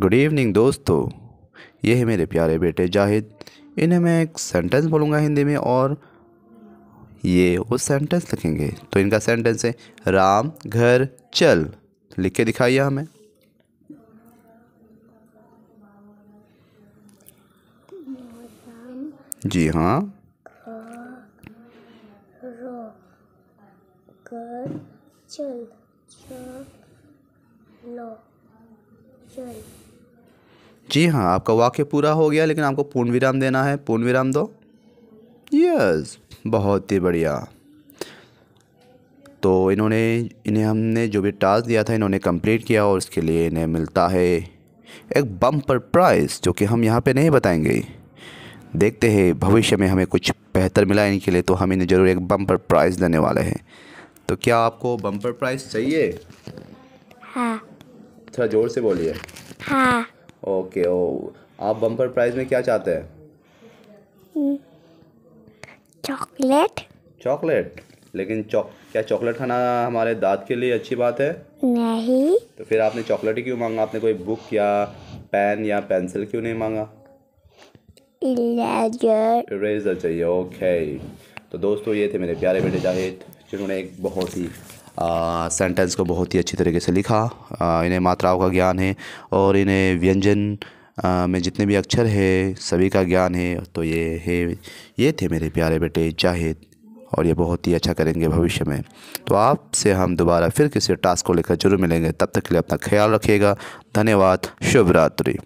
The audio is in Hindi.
गुड इवनिंग दोस्तों ये है मेरे प्यारे बेटे जाहिद इन्हें मैं एक सेंटेंस बोलूँगा हिंदी में और ये वो सेंटेंस लिखेंगे तो इनका सेंटेंस है राम घर चल लिख के दिखाइए हमें जी हाँ चल चल चल जी हाँ आपका वाक्य पूरा हो गया लेकिन आपको पूर्ण विराम देना है पूर्ण विराम दो यस बहुत ही बढ़िया तो इन्होंने इन्हें हमने जो भी टास्क दिया था इन्होंने कंप्लीट किया और उसके लिए इन्हें मिलता है एक बम पर प्राइस जो कि हम यहाँ पे नहीं बताएंगे देखते हैं भविष्य में हमें कुछ बेहतर मिला इनके लिए तो हम इन्हें ज़रूर एक बम पर प्राइज़ देने वाले हैं तो क्या आपको बम्पर प्राइस चाहिए हाँ थोड़ा ज़ोर से बोलिए हाँ ओके ओ oh, आप बम्पर प्राइस में क्या चाहते हैं चॉकलेट hmm. चॉकलेट लेकिन चौक, क्या चॉकलेट खाना हमारे दांत के लिए अच्छी बात है नहीं तो फिर आपने चॉकलेट क्यों मांगा आपने कोई बुक या पेन या पेंसिल क्यों नहीं मांगा इरेजर चाहिए ओके तो दोस्तों ये थे मेरे प्यारे बेटे जाहिद जिन्होंने एक बहुत ही सेंटेंस को बहुत ही अच्छी तरीके से लिखा आ, इन्हें मात्राओं का ज्ञान है और इन्हें व्यंजन में जितने भी अक्षर है सभी का ज्ञान है तो ये है ये थे मेरे प्यारे बेटे जाहिद और ये बहुत ही अच्छा करेंगे भविष्य में तो आपसे हम दोबारा फिर किसी टास्क को लेकर जरूर मिलेंगे तब तक के लिए अपना ख्याल रखिएगा धन्यवाद शुभ रात्रि